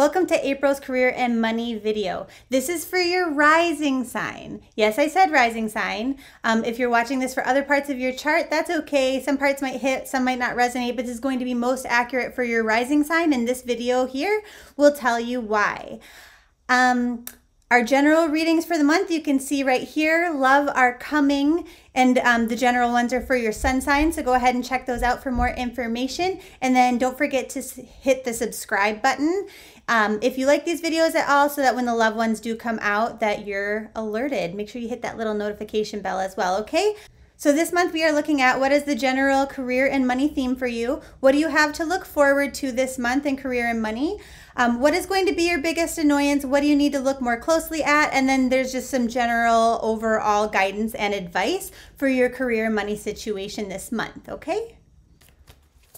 Welcome to April's Career and Money video. This is for your rising sign. Yes, I said rising sign. Um, if you're watching this for other parts of your chart, that's okay. Some parts might hit, some might not resonate, but this is going to be most accurate for your rising sign. And this video here will tell you why. Um, our general readings for the month, you can see right here, love are coming. And um, the general ones are for your sun sign. So go ahead and check those out for more information. And then don't forget to hit the subscribe button. Um, if you like these videos at all, so that when the loved ones do come out, that you're alerted. Make sure you hit that little notification bell as well, okay? So this month we are looking at what is the general career and money theme for you? What do you have to look forward to this month in career and money? Um, what is going to be your biggest annoyance? What do you need to look more closely at? And then there's just some general overall guidance and advice for your career and money situation this month, okay?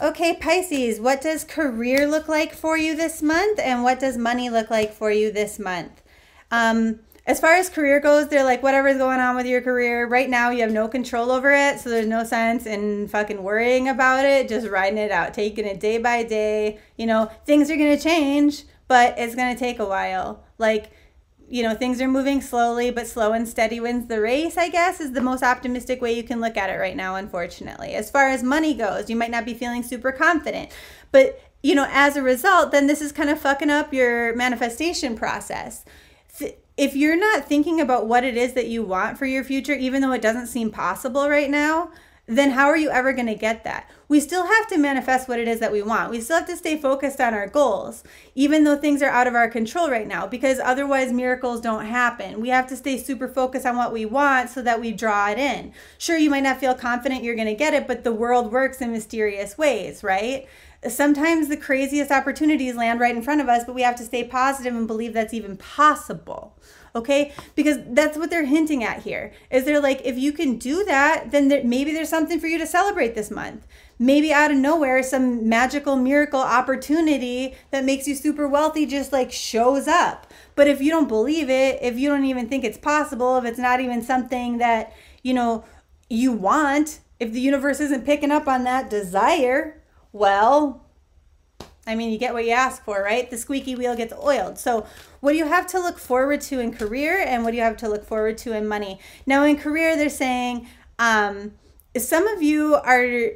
Okay, Pisces, what does career look like for you this month? And what does money look like for you this month? Um, as far as career goes, they're like, whatever's going on with your career right now, you have no control over it. So there's no sense in fucking worrying about it. Just riding it out, taking it day by day. You know, things are going to change, but it's going to take a while. Like, you know, things are moving slowly, but slow and steady wins the race, I guess, is the most optimistic way you can look at it right now, unfortunately. As far as money goes, you might not be feeling super confident, but, you know, as a result, then this is kind of fucking up your manifestation process if you're not thinking about what it is that you want for your future, even though it doesn't seem possible right now, then how are you ever going to get that? We still have to manifest what it is that we want. We still have to stay focused on our goals, even though things are out of our control right now, because otherwise miracles don't happen. We have to stay super focused on what we want so that we draw it in. Sure, you might not feel confident you're going to get it, but the world works in mysterious ways, right? sometimes the craziest opportunities land right in front of us, but we have to stay positive and believe that's even possible. Okay? Because that's what they're hinting at here. Is they're like, if you can do that, then there, maybe there's something for you to celebrate this month. Maybe out of nowhere, some magical miracle opportunity that makes you super wealthy just like shows up. But if you don't believe it, if you don't even think it's possible, if it's not even something that, you know, you want, if the universe isn't picking up on that desire, well, I mean, you get what you ask for, right? The squeaky wheel gets oiled. So, what do you have to look forward to in career and what do you have to look forward to in money? Now, in career, they're saying um, some of you are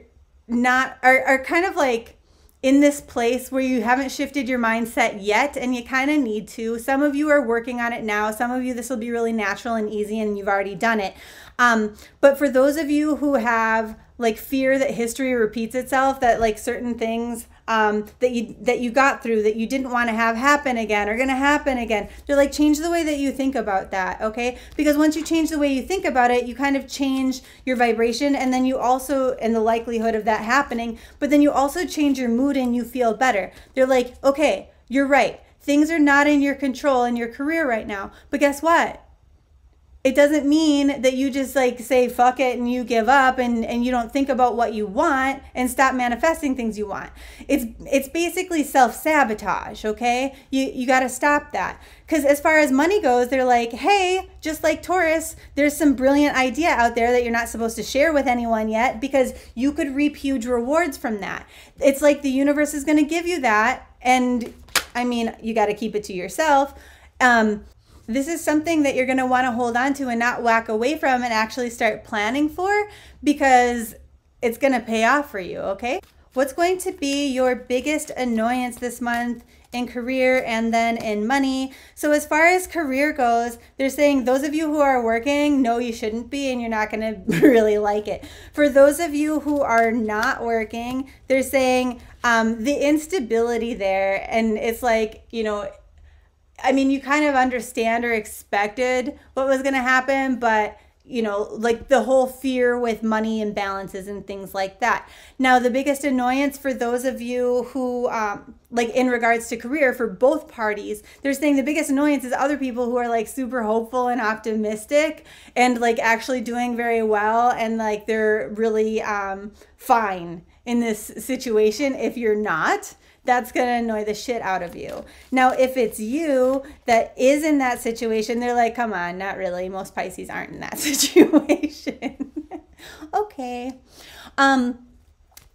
not, are, are kind of like in this place where you haven't shifted your mindset yet and you kind of need to. Some of you are working on it now. Some of you, this will be really natural and easy and you've already done it. Um, but for those of you who have, like fear that history repeats itself that like certain things um, that you that you got through that you didn't want to have happen again are going to happen again they're like change the way that you think about that okay because once you change the way you think about it you kind of change your vibration and then you also and the likelihood of that happening but then you also change your mood and you feel better they're like okay you're right things are not in your control in your career right now but guess what it doesn't mean that you just like say fuck it and you give up and and you don't think about what you want and stop manifesting things you want it's it's basically self-sabotage okay you you got to stop that because as far as money goes they're like hey just like taurus there's some brilliant idea out there that you're not supposed to share with anyone yet because you could reap huge rewards from that it's like the universe is going to give you that and i mean you got to keep it to yourself um, this is something that you're going to want to hold on to and not whack away from and actually start planning for because it's going to pay off for you, okay? What's going to be your biggest annoyance this month in career and then in money? So, as far as career goes, they're saying those of you who are working, no, you shouldn't be, and you're not going to really like it. For those of you who are not working, they're saying um, the instability there, and it's like, you know, I mean, you kind of understand or expected what was going to happen, but you know, like the whole fear with money imbalances and things like that. Now, the biggest annoyance for those of you who, um, like in regards to career for both parties, they're saying the biggest annoyance is other people who are like super hopeful and optimistic and like actually doing very well and like they're really um, fine in this situation if you're not that's going to annoy the shit out of you. Now, if it's you that is in that situation, they're like, come on, not really. Most Pisces aren't in that situation. okay. Um,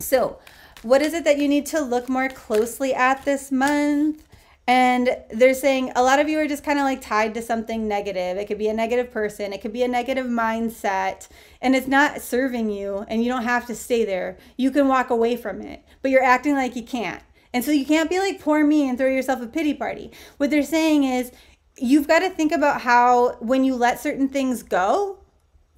so, what is it that you need to look more closely at this month? And they're saying a lot of you are just kind of like tied to something negative. It could be a negative person, it could be a negative mindset, and it's not serving you, and you don't have to stay there. You can walk away from it, but you're acting like you can't. And so you can't be like, poor me, and throw yourself a pity party. What they're saying is, you've got to think about how when you let certain things go,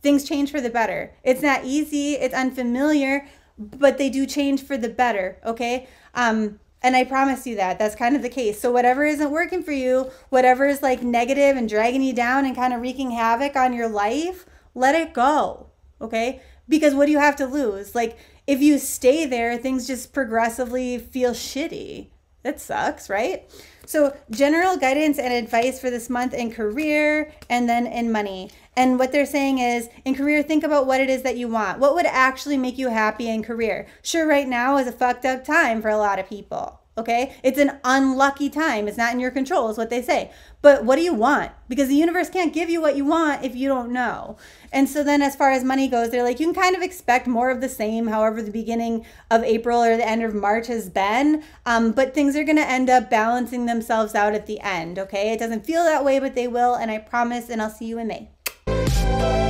things change for the better. It's not easy, it's unfamiliar, but they do change for the better, okay? Um, and I promise you that that's kind of the case. So, whatever isn't working for you, whatever is like negative and dragging you down and kind of wreaking havoc on your life, let it go. Okay. Because what do you have to lose? Like, if you stay there, things just progressively feel shitty. That sucks, right? So, general guidance and advice for this month in career and then in money. And what they're saying is in career, think about what it is that you want. What would actually make you happy in career? Sure, right now is a fucked up time for a lot of people okay? It's an unlucky time. It's not in your control, is what they say. But what do you want? Because the universe can't give you what you want if you don't know. And so then, as far as money goes, they're like, you can kind of expect more of the same, however, the beginning of April or the end of March has been. Um, but things are going to end up balancing themselves out at the end, okay? It doesn't feel that way, but they will. And I promise, and I'll see you in May.